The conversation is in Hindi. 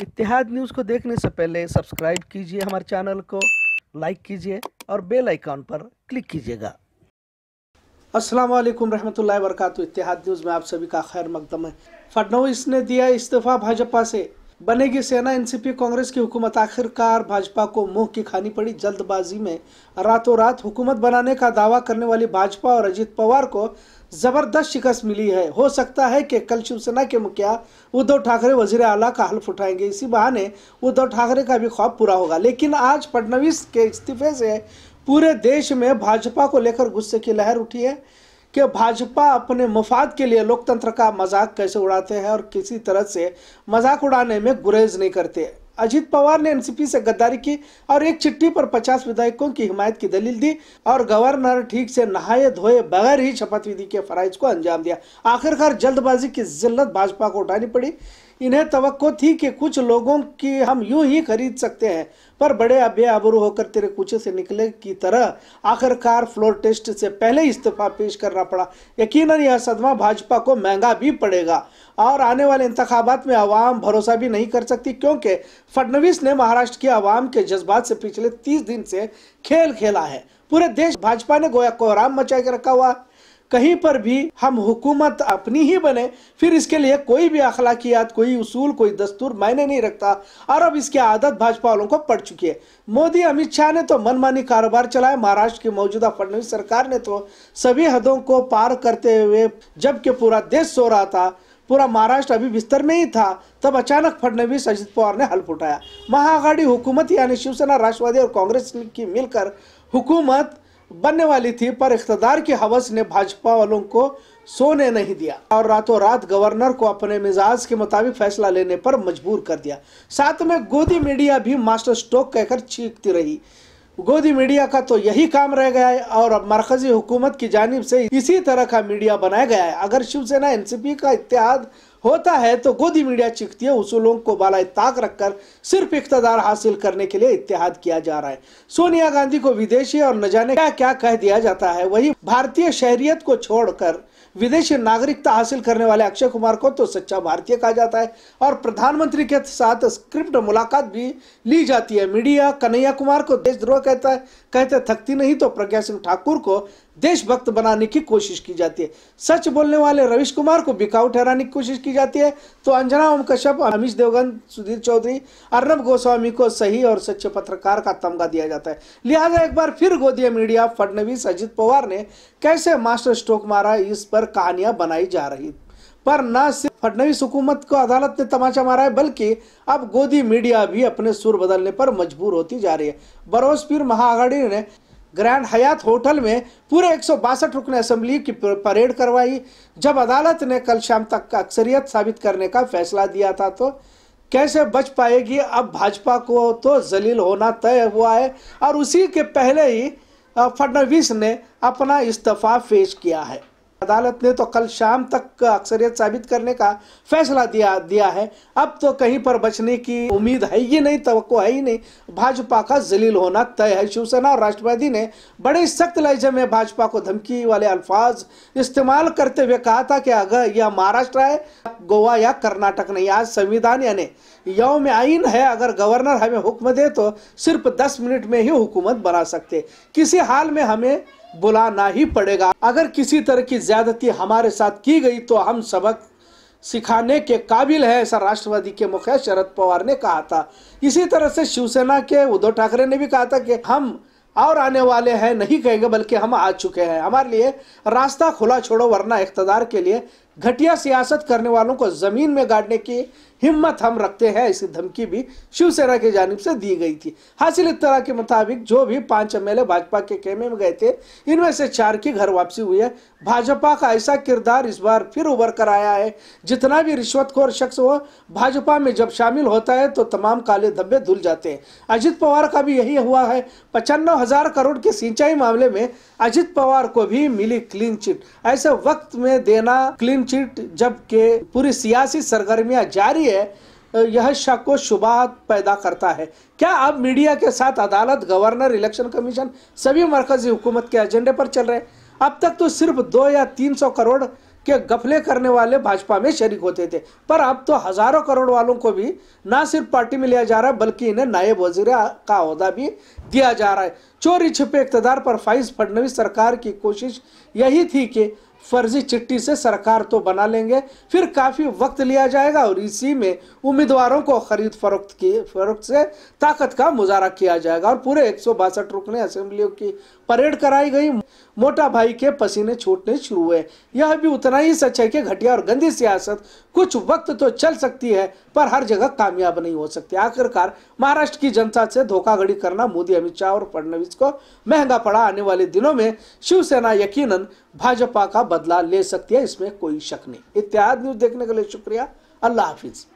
इतिहाद न्यूज़ को देखने से पहले सब्सक्राइब कीजिए हमारे चैनल को लाइक कीजिए और बेल आइकॉन पर क्लिक कीजिएगा अस्सलाम वालेकुम रहमतुल्लाहि बरकातहू इतिहाद न्यूज़ में आप सभी का खैर मकदम है फडनविस ने दिया इस्तीफा भाजपा से बनेगी सेना एनसीपी कांग्रेस की हुकूमत आखिरकार भाजपा को मुंह की खानी पड़ी जल्दबाजी में रातों रात हुकूमत बनाने का दावा करने वाली भाजपा और अजीत पवार को जबरदस्त शिकस्त मिली है हो सकता है कि कल शिवसेना के मुखिया उद्धव ठाकरे वजीर आला का हल्फ उठाएंगे इसी बहाने उद्धव ठाकरे का भी ख्वाब पूरा होगा लेकिन आज फडनवीस के इस्तीफे से पूरे देश में भाजपा को लेकर गुस्से की लहर उठी है कि भाजपा अपने मुफाद के लिए लोकतंत्र का मजाक कैसे उड़ाते हैं और किसी तरह से मजाक उड़ाने में गुरेज नहीं करते अजीत पवार ने एनसीपी से गद्दारी की और एक चिट्ठी पर 50 विधायकों की हिमायत की दलील दी और गवर्नर ठीक से नहाए धोए बगैर ही शपथ विधि के फराइज को अंजाम दिया आखिरकार जल्दबाजी की जिल्लत भाजपा को उठानी पड़ी इन्हें तो थी कि कुछ लोगों की हम यूं ही खरीद सकते हैं पर बड़े आबरू होकर तेरे कुछ से निकले की तरह आखिरकार फ्लोर टेस्ट से पहले इस्तीफा पेश करना पड़ा यकीन यह सदमा भाजपा को महंगा भी पड़ेगा और आने वाले इंतबात में आवाम भरोसा भी नहीं कर सकती क्योंकि फडनवीस ने महाराष्ट्र की आवाम के जज्बात से पिछले तीस दिन से खेल खेला है पूरे देश भाजपा ने गोया कोहराम मचा के रखा हुआ कहीं पर भी हम हुकूमत अपनी ही बने फिर इसके लिए कोई भी अखलाकियात कोई उसूल कोई दस्तूर मायने नहीं रखता और अब इसकी आदत भाजपा वालों को पड़ चुकी है मोदी अमित शाह ने तो मनमानी कारोबार चलाया महाराष्ट्र की मौजूदा फडनवीस सरकार ने तो सभी हदों को पार करते हुए जबकि पूरा देश सो रहा था पूरा महाराष्ट्र अभी बिस्तर में ही था तब अचानक फडणवीस अजित पवार ने हल्फ उठाया महाआघाड़ी हुकूमत यानी शिवसेना राष्ट्रवादी और कांग्रेस की मिलकर हुकूमत बनने वाली थी पर इकतदार की हवस ने भाजपा वालों को सोने नहीं दिया और रातों रात गवर्नर को अपने मिजाज के मुताबिक फैसला लेने पर मजबूर कर दिया साथ में गोदी मीडिया भी मास्टर स्टोक कहकर चीखती रही गोदी मीडिया का तो यही काम रह गया है और अब मरकजी हुकूमत की जानब से इसी तरह का मीडिया बनाया गया है अगर शिवसेना एनसीपी का इतिहाद होता है तो गोदी मीडिया चिखती है उसूलों को बालाए ताक रखकर सिर्फ इकतदार हासिल करने के लिए इतिहाद किया जा रहा है सोनिया गांधी को विदेशी और न जाने क्या क्या कह दिया जाता है वही भारतीय शहरियत को छोड़कर विदेशी नागरिकता हासिल करने वाले अक्षय कुमार को तो सच्चा भारतीय कहा जाता है और प्रधानमंत्री के साथ स्क्रिप्ट मुलाकात भी ली जाती है मीडिया कन्हैया कुमार को देशद्रोह कहता है कहते थकती नहीं तो प्रज्ञा सिंह ठाकुर को देशभक्त बनाने की कोशिश की जाती है सच बोलने वाले रविश कुमार को बिकाऊ ठहराने की कोशिश की जाती है तो अंजना ओम कश्यप अमीश देवगन सुधीर चौधरी अर्नब गोस्वामी को सही और सच्चे पत्रकार का तमगा दिया जाता है लिहाजा एक बार फिर गोदिया मीडिया फडनवीस अजित पवार ने कैसे मास्टर स्ट्रोक मारा इस पर कहानियां बनाई जा रही पर न सिर्फ फडनवीस हुकूमत को अदालत ने तमाचा मारा है बल्कि अब गोदी मीडिया भी अपने सुर बदलने पर मजबूर होती जा रही है बरोसपीर महाअघाड़ी ने ग्रैंड हयात होटल में पूरे एक रुकन असम्बली की परेड करवाई जब अदालत ने कल शाम तक अक्सरियत साबित करने का फैसला दिया था तो कैसे बच पाएगी अब भाजपा को तो जलील होना तय हुआ है और उसी के पहले ही फडणवीस ने अपना इस्तीफा पेश किया है अदालत ने तो कल शाम तक अक्सरियत साबित करने का फैसला दिया दिया है अब तो कहीं पर बचने की उम्मीद है ही नहीं तो है ही नहीं भाजपा का जलील होना तय है शिवसेना और राष्ट्रवादी ने बड़े सख्त लहजे में भाजपा को धमकी वाले अल्फाज इस्तेमाल करते हुए कहा था कि अगर यह महाराष्ट्र है गोवा या कर्नाटक नहीं आज संविधान यानी यौम आइन है अगर गवर्नर हमें हुक्म दे तो सिर्फ दस मिनट में ही हुकूमत बना सकते किसी हाल में हमें बुलाना ही पड़ेगा अगर किसी तरह की ज्यादती हमारे साथ की गई तो हम सबक सिखाने के काबिल है ऐसा राष्ट्रवादी के मुखिया शरद पवार ने कहा था इसी तरह से शिवसेना के उद्धव ठाकरे ने भी कहा था कि हम और आने वाले हैं नहीं कहेंगे बल्कि हम आ चुके हैं हमारे लिए रास्ता खुला छोड़ो वरना इकतदार के लिए घटिया सियासत करने वालों को जमीन में गाड़ने की हिम्मत हम रखते हैं ऐसी धमकी भी शिवसेना की जानब से दी गई थी हासिल इतरा के मुताबिक जो भी पांच एमएलए भाजपा के खेमे में गए थे इनमें से चार की घर वापसी हुई है भाजपा का ऐसा किरदार इस बार फिर उभर कर आया है जितना भी रिश्वतखोर शख्स हो भाजपा में जब शामिल होता है तो तमाम काले धब्बे धुल जाते हैं अजित पवार का भी यही हुआ है पचानव हजार करोड़ के सिंचाई मामले में अजित पवार को भी मिली क्लीन चिट ऐसे वक्त में देना क्लीन चीट जब के पूरी सियासी सरगर्मियां जारी है यह शक को शुबा पैदा करता है क्या अब मीडिया के साथ अदालत गवर्नर इलेक्शन कमीशन सभी मरकजी हुकूमत के एजेंडे पर चल रहे अब तक तो सिर्फ दो या तीन सौ करोड़ के गफले करने वाले भाजपा में शरीक होते थे पर अब तो हजारों करोड़ वालों को भी ना सिर्फ पार्टी में लिया जा रहा बल्कि इन्हें नायब वजीरा का अहदा भी दिया जा रहा है चोरी छिपे इकतदार पर फाइज फडनवीस सरकार की कोशिश यही थी कि फर्जी चिट्ठी से सरकार तो बना लेंगे फिर काफ़ी वक्त लिया जाएगा और इसी में उम्मीदवारों को खरीद फरोख्त की फरोख्त से ताकत का मुजाहरा किया जाएगा और पूरे एक सौ बासठ रुकने की परेड कराई गई मोटा भाई के पसीने छूटने शुरू हुए यह भी उतना ही सच है कि घटिया और गंदी सियासत कुछ वक्त तो चल सकती है पर हर जगह कामयाब नहीं हो सकती आखिरकार महाराष्ट्र की जनता से धोखाघड़ी करना मोदी अमित शाह और फडणवीस को महंगा पड़ा आने वाले दिनों में शिवसेना यकीनन भाजपा का बदला ले सकती है इसमें कोई शक नहीं इत्यादि न्यूज देखने के लिए शुक्रिया अल्लाह हाफिज़